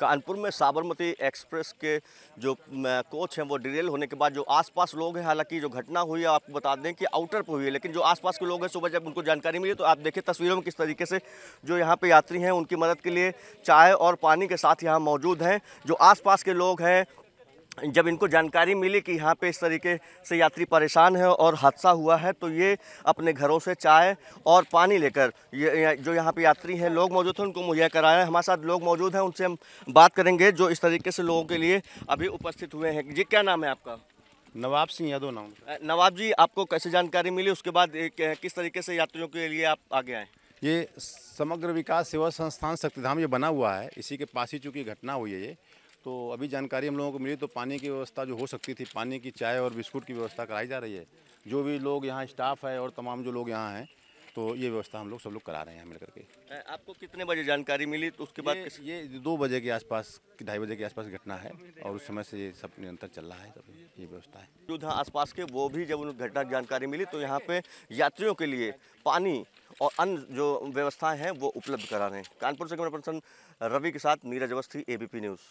कानपुर में साबरमती एक्सप्रेस के जो कोच हैं वो डिरेल होने के बाद जो आसपास लोग हैं हालांकि जो घटना हुई है आपको बता दें कि आउटर पर हुई है लेकिन जो आसपास के लोग हैं सुबह जब उनको जानकारी मिली तो आप देखिए तस्वीरों में किस तरीके से जो यहाँ पे यात्री हैं उनकी मदद के लिए चाय और पानी के साथ यहाँ मौजूद हैं जो आसपास के लोग हैं जब इनको जानकारी मिली कि यहाँ पे इस तरीके से यात्री परेशान है और हादसा हुआ है तो ये अपने घरों से चाय और पानी लेकर ये जो यहाँ पे यात्री हैं लोग मौजूद थे उनको मुहैया कराया है हमारे साथ लोग मौजूद हैं उनसे हम बात करेंगे जो इस तरीके से लोगों के लिए अभी उपस्थित हुए हैं जी क्या नाम है आपका नवाब सिंह यादव नाम नवाब जी आपको कैसे जानकारी मिली उसके बाद किस तरीके से यात्रियों के लिए आप आगे आएँ ये समग्र विकास सेवा संस्थान शक्तिधाम ये बना हुआ है इसी के पास ही चूँकि घटना हुई है ये तो अभी जानकारी हम लोगों को मिली तो पानी की व्यवस्था जो हो सकती थी पानी की चाय और बिस्कुट की व्यवस्था कराई जा रही है जो भी लोग यहाँ स्टाफ है और तमाम जो लोग यहाँ हैं तो ये व्यवस्था हम लोग सब लोग करा रहे हैं मिलकर के आपको कितने बजे जानकारी मिली तो उसके बाद ये दो बजे के आसपास ढाई बजे के आसपास घटना है और उस समय से ये सब निरंतर चल रहा है तो ये व्यवस्था है जो था आसपास के वो भी जब उन घटना जानकारी मिली तो यहाँ पे यात्रियों के लिए पानी और अन्य जो व्यवस्थाएँ हैं वो उपलब्ध करा रहे हैं कानपुर से कैमरा पर्सन रवि के साथ नीरज अवस्थी ए न्यूज़